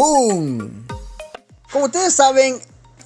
Como ustedes saben,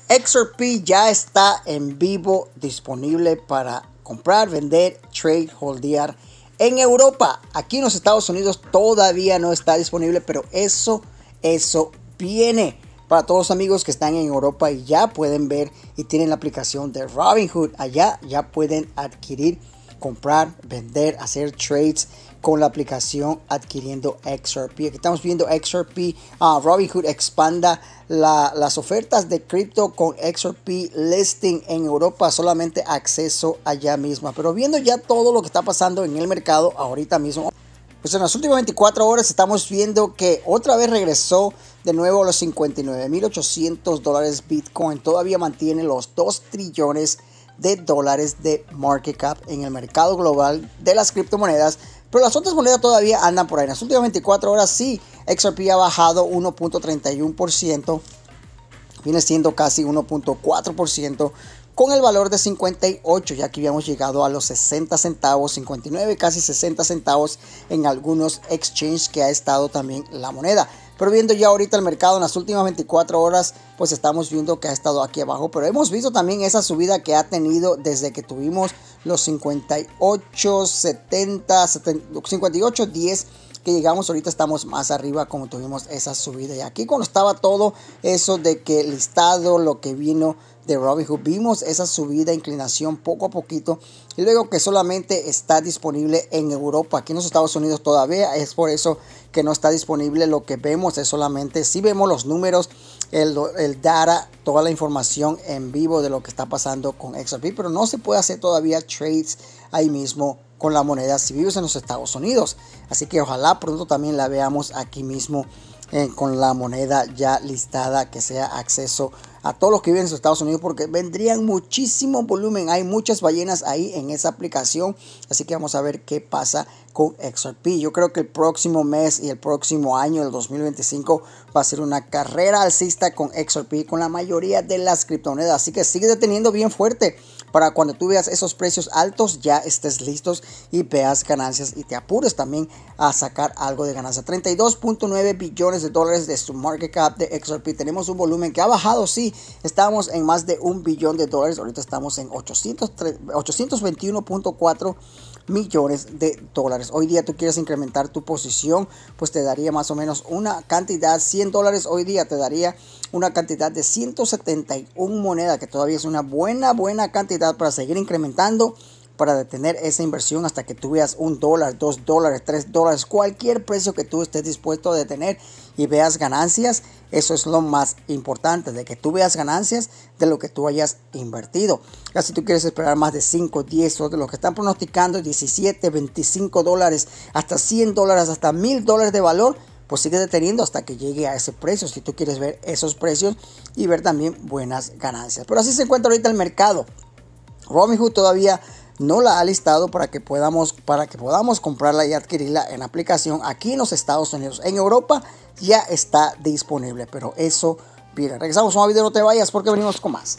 XRP ya está en vivo disponible para comprar, vender, trade, holdear en Europa. Aquí en los Estados Unidos todavía no está disponible, pero eso, eso viene para todos los amigos que están en Europa y ya pueden ver y tienen la aplicación de Robinhood. Allá ya pueden adquirir comprar, vender, hacer trades con la aplicación adquiriendo XRP. Aquí estamos viendo XRP, ah, Robinhood expanda las ofertas de cripto con XRP listing en Europa, solamente acceso allá misma. Pero viendo ya todo lo que está pasando en el mercado ahorita mismo, pues en las últimas 24 horas estamos viendo que otra vez regresó de nuevo a los 59.800 dólares Bitcoin. Todavía mantiene los 2 trillones de dólares de market cap en el mercado global de las criptomonedas. Pero las otras monedas todavía andan por ahí. En las últimas 24 horas sí, XRP ha bajado 1.31%. Viene siendo casi 1.4% con el valor de 58, ya que habíamos llegado a los 60 centavos, 59, casi 60 centavos en algunos exchanges que ha estado también la moneda. Pero viendo ya ahorita el mercado en las últimas 24 horas, pues estamos viendo que ha estado aquí abajo. Pero hemos visto también esa subida que ha tenido desde que tuvimos los 58, 70, 58, 10 que llegamos ahorita estamos más arriba como tuvimos esa subida. Y aquí cuando estaba todo eso de que listado, lo que vino de Robinhood, vimos esa subida, inclinación poco a poquito. Y luego que solamente está disponible en Europa, aquí en los Estados Unidos todavía. Es por eso que no está disponible. Lo que vemos es solamente, si vemos los números, el, el data, toda la información en vivo de lo que está pasando con XRP. Pero no se puede hacer todavía trades ahí mismo con la moneda si en los Estados Unidos. Así que ojalá pronto también la veamos aquí mismo eh, con la moneda ya listada que sea acceso a todos los que viven en Estados Unidos porque vendrían muchísimo volumen. Hay muchas ballenas ahí en esa aplicación. Así que vamos a ver qué pasa con XRP. Yo creo que el próximo mes y el próximo año, el 2025, va a ser una carrera alcista con XRP, con la mayoría de las criptomonedas. Así que sigue deteniendo bien fuerte para cuando tú veas esos precios altos ya estés listos y veas ganancias y te apures también a sacar algo de ganancia. 32.9 billones de dólares de su market cap de XRP. Tenemos un volumen que ha bajado, sí, Estamos en más de un billón de dólares, ahorita estamos en 821.4 millones de dólares. Hoy día tú quieres incrementar tu posición, pues te daría más o menos una cantidad, 100 dólares hoy día te daría una cantidad de 171 moneda que todavía es una buena, buena cantidad para seguir incrementando para detener esa inversión hasta que tú veas un dólar, dos dólares, tres dólares, cualquier precio que tú estés dispuesto a detener y veas ganancias. Eso es lo más importante, de que tú veas ganancias de lo que tú hayas invertido. si tú quieres esperar más de 5, 10 o de los que están pronosticando 17, 25 dólares, hasta 100 dólares, hasta 1000 dólares de valor, pues sigue deteniendo hasta que llegue a ese precio. Si tú quieres ver esos precios y ver también buenas ganancias. Pero así se encuentra ahorita el mercado. Robinhood todavía no la ha listado para que podamos, para que podamos comprarla y adquirirla en aplicación aquí en los Estados Unidos. En Europa ya está disponible, pero eso viene. Regresamos a un video, no te vayas porque venimos con más.